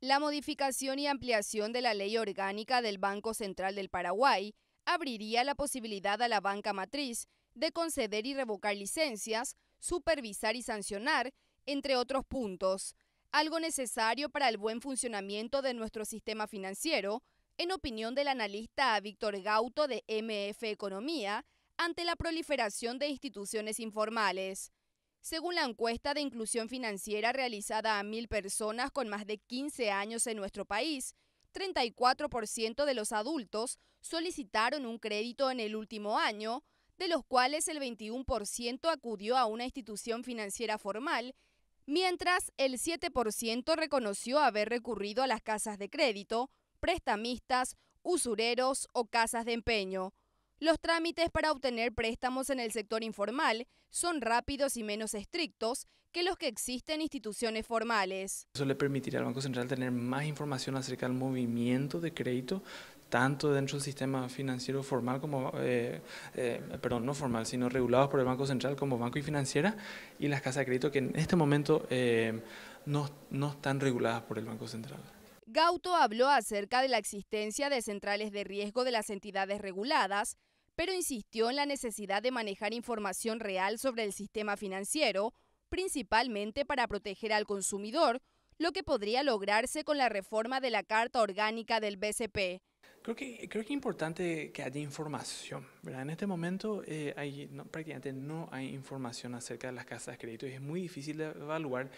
La modificación y ampliación de la ley orgánica del Banco Central del Paraguay abriría la posibilidad a la banca matriz de conceder y revocar licencias, supervisar y sancionar, entre otros puntos, algo necesario para el buen funcionamiento de nuestro sistema financiero, en opinión del analista Víctor Gauto de MF Economía, ante la proliferación de instituciones informales. Según la encuesta de inclusión financiera realizada a mil personas con más de 15 años en nuestro país, 34% de los adultos solicitaron un crédito en el último año, de los cuales el 21% acudió a una institución financiera formal, mientras el 7% reconoció haber recurrido a las casas de crédito, prestamistas, usureros o casas de empeño. Los trámites para obtener préstamos en el sector informal son rápidos y menos estrictos que los que existen en instituciones formales. Eso le permitirá al Banco Central tener más información acerca del movimiento de crédito, tanto dentro del sistema financiero formal como, eh, eh, perdón, no formal, sino regulados por el Banco Central como banco y financiera, y las casas de crédito que en este momento eh, no, no están reguladas por el Banco Central. Gauto habló acerca de la existencia de centrales de riesgo de las entidades reguladas, pero insistió en la necesidad de manejar información real sobre el sistema financiero, principalmente para proteger al consumidor, lo que podría lograrse con la reforma de la Carta Orgánica del BCP. Creo que, creo que es importante que haya información. ¿verdad? En este momento eh, hay, prácticamente no hay información acerca de las casas de crédito y es muy difícil evaluar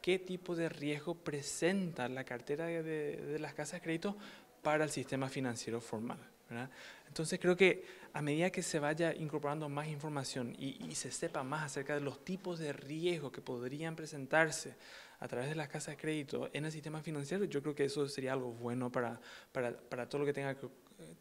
qué tipo de riesgo presenta la cartera de, las casas de crédito para el sistema financiero formal. Entonces creo que a medida que se vaya incorporando más información y, se sepa más acerca de los tipos de riesgo que podrían presentarse a través de las casas de crédito en el sistema financiero, yo creo que eso sería algo bueno para, para, para todo lo que tenga, que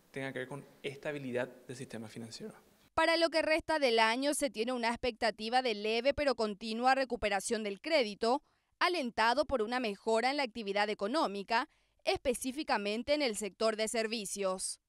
tenga que ver con estabilidad del sistema financiero. Para lo que resta del año se tiene una expectativa de leve pero continua recuperación del crédito, alentado por una mejora en la actividad económica, específicamente en el sector de servicios.